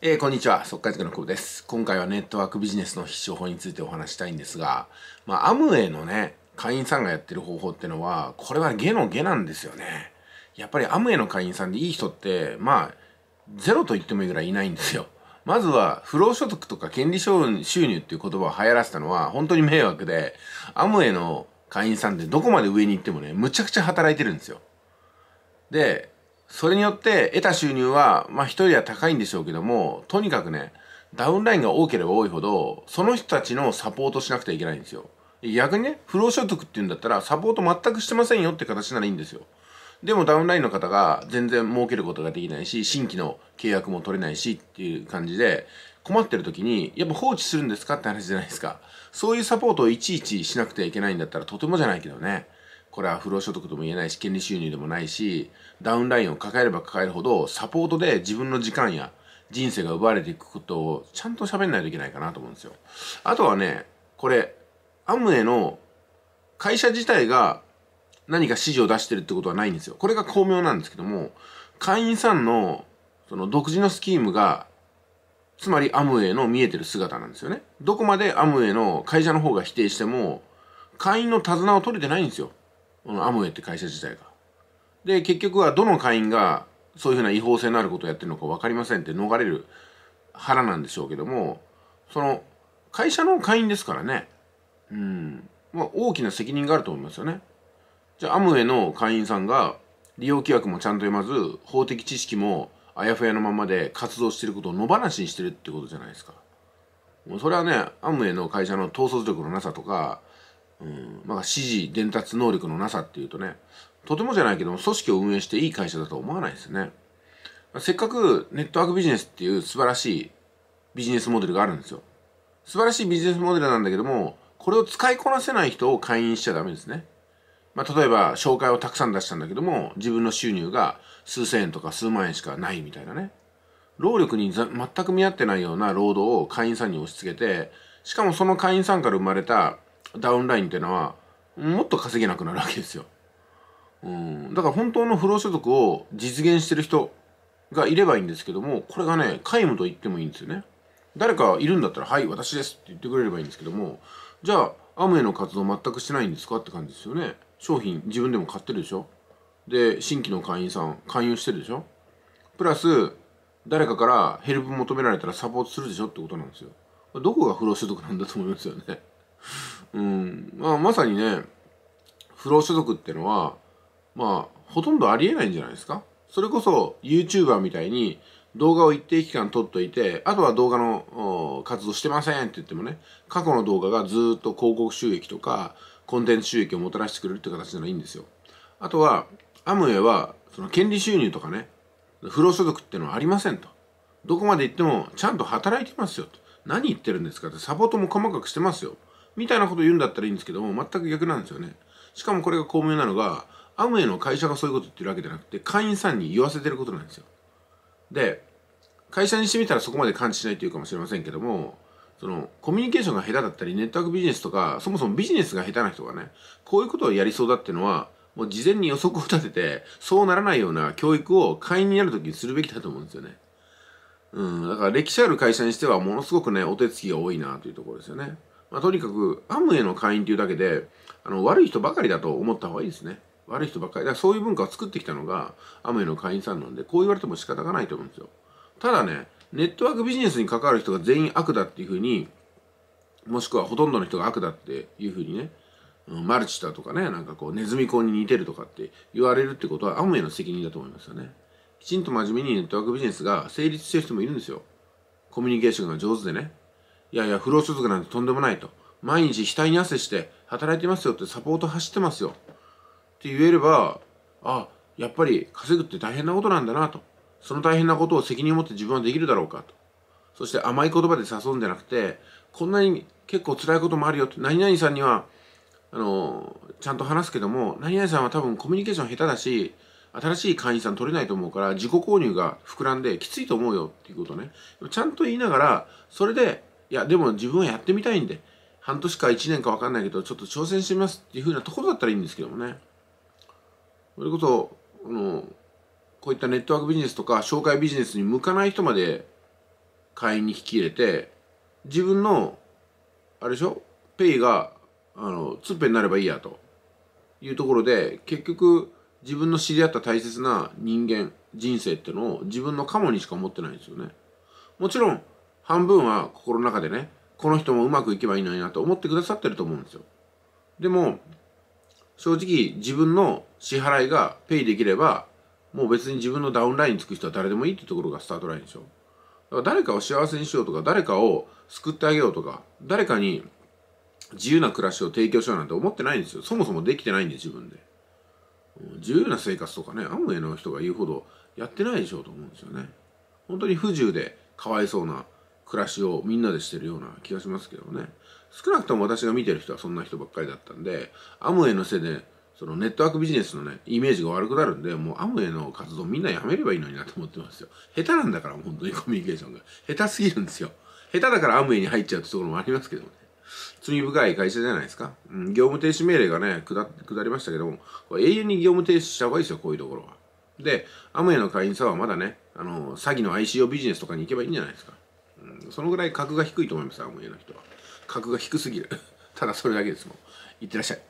えー、こんにちは。速解塾の久保です。今回はネットワークビジネスの必勝法についてお話したいんですが、まあ、アムウェイのね、会員さんがやってる方法ってのは、これはゲのゲなんですよね。やっぱりアムウェイの会員さんでいい人って、まあ、ゼロと言ってもいいぐらいいないんですよ。まずは、不労所得とか権利収入っていう言葉を流行らせたのは、本当に迷惑で、アムウェイの会員さんってどこまで上に行ってもね、むちゃくちゃ働いてるんですよ。で、それによって得た収入は、まあ一人は高いんでしょうけども、とにかくね、ダウンラインが多ければ多いほど、その人たちのサポートしなくてはいけないんですよ。逆にね、不労所得っていうんだったら、サポート全くしてませんよって形ならいいんですよ。でもダウンラインの方が全然儲けることができないし、新規の契約も取れないしっていう感じで、困ってる時に、やっぱ放置するんですかって話じゃないですか。そういうサポートをいちいちしなくてはいけないんだったら、とてもじゃないけどね。これは不労所得とも言えないし、権利収入でもないし、ダウンラインを抱えれば抱えるほど、サポートで自分の時間や人生が奪われていくことをちゃんと喋んないといけないかなと思うんですよ。あとはね、これ、アムウの会社自体が何か指示を出してるってことはないんですよ。これが巧妙なんですけども、会員さんのその独自のスキームが、つまりアムウェイの見えてる姿なんですよね。どこまでアムウェイの会社の方が否定しても、会員の手綱を取れてないんですよ。アムウェイって会社自体が。で結局はどの会員がそういうふうな違法性のあることをやってるのか分かりませんって逃れる腹なんでしょうけどもその会社の会員ですからね、うんまあ、大きな責任があると思いますよね。じゃあアムウェイの会員さんが利用規約もちゃんと読まず法的知識もあやふやのままで活動してることを野放しにしてるってことじゃないですか。もうそれはねアムウェイの会社の統率力のなさとかうん、まあ、指示伝達能力のなさっていうとねとてもじゃないけども組織を運営していい会社だと思わないですよねせっかくネットワークビジネスっていう素晴らしいビジネスモデルがあるんですよ素晴らしいビジネスモデルなんだけどもこれを使いこなせない人を会員しちゃダメですねまあ、例えば紹介をたくさん出したんだけども自分の収入が数千円とか数万円しかないみたいなね労力に全く見合ってないような労働を会員さんに押し付けてしかもその会員さんから生まれたダウンラインっていうのはもっと稼げなくなるわけですよ。うん、だから本当の不労所得を実現してる人がいればいいんですけどもこれがね皆無と言ってもいいんですよね。誰かいるんだったら「はい私です」って言ってくれればいいんですけどもじゃあアムウェイの活動全くしてないんですかって感じですよね。商品自分でも買ってるでしょで新規の会員さん勧誘してるでしょプラス誰かからヘルプ求められたらサポートするでしょってことなんですよ。どこが不労所得なんだと思いますよね。うん、まあ、まさにね不労所得ってのはまあほとんどありえないんじゃないですかそれこそ YouTuber みたいに動画を一定期間撮っといてあとは動画の活動してませんって言ってもね過去の動画がずっと広告収益とかコンテンツ収益をもたらしてくれるって形ならいいんですよあとはアムウェイはその権利収入とかね不労所得ってのはありませんとどこまで行ってもちゃんと働いてますよと何言ってるんですかってサポートも細かくしてますよみたいなこと言うんだったらいいんですけども、全く逆なんですよね。しかもこれが巧妙なのが、アムウェイの会社がそういうこと言ってるわけじゃなくて、会員さんに言わせてることなんですよ。で、会社にしてみたらそこまで感知しないというかもしれませんけども、その、コミュニケーションが下手だったり、ネットワークビジネスとか、そもそもビジネスが下手な人がね、こういうことをやりそうだっていうのは、もう事前に予測を立てて、そうならないような教育を会員になるときにするべきだと思うんですよね。うん、だから歴史ある会社にしてはものすごくね、お手つきが多いなというところですよね。まあ、とにかくアムウェイの会員というだけであの悪い人ばかりだと思った方がいいですね悪い人ばっかりだからそういう文化を作ってきたのがアムウェイの会員さんなんでこう言われても仕方がないと思うんですよただねネットワークビジネスに関わる人が全員悪だっていうふうにもしくはほとんどの人が悪だっていうふうにねマルチだとかねなんかこうネズミ講に似てるとかって言われるってことはアムウェイの責任だと思いますよねきちんと真面目にネットワークビジネスが成立してる人もいるんですよコミュニケーションが上手でねいやいや、不労所得なんてとんでもないと。毎日額に汗して働いてますよってサポート走ってますよ。って言えれば、あ、やっぱり稼ぐって大変なことなんだなと。その大変なことを責任を持って自分はできるだろうかと。そして甘い言葉で誘うんじゃなくて、こんなに結構辛いこともあるよって、何々さんには、あの、ちゃんと話すけども、何々さんは多分コミュニケーション下手だし、新しい会員さん取れないと思うから、自己購入が膨らんできついと思うよっていうことね。ちゃんと言いながら、それでいや、でも自分はやってみたいんで、半年か1年か分かんないけど、ちょっと挑戦してみますっていうふうなところだったらいいんですけどもね。それこそ、あの、こういったネットワークビジネスとか紹介ビジネスに向かない人まで会員に引き入れて、自分の、あれでしょペイが、あの、ツッペになればいいやというところで、結局、自分の知り合った大切な人間、人生ってのを自分のカモにしか思ってないんですよね。もちろん、半分は心の中でね、この人もうまくいけばいいのになと思ってくださってると思うんですよ。でも、正直自分の支払いがペイできれば、もう別に自分のダウンラインにつく人は誰でもいいってところがスタートラインでしょ。だから誰かを幸せにしようとか、誰かを救ってあげようとか、誰かに自由な暮らしを提供しようなんて思ってないんですよ。そもそもできてないんで、自分で。自由な生活とかね、アムウェイの人が言うほどやってないでしょうと思うんですよね。本当に不自由でかわいそうな暮らしをみんなでしてるような気がしますけどね少なくとも私が見てる人はそんな人ばっかりだったんでアムウェイのせいでそのネットワークビジネスのねイメージが悪くなるんでもうアムウェイの活動みんなやめればいいのになと思ってますよ下手なんだから本当にコミュニケーションが下手すぎるんですよ下手だからアムウェイに入っちゃうってところもありますけどね罪深い会社じゃないですか、うん、業務停止命令がね下下りましたけども永遠に業務停止した方がいいですよこういうところはでアムウェイの会員さんはまだねあの詐欺の ICO ビジネスとかに行けばいいんじゃないですかそのぐらい格が低いと思います青森の人は格が低すぎる ただそれだけですもんいってらっしゃい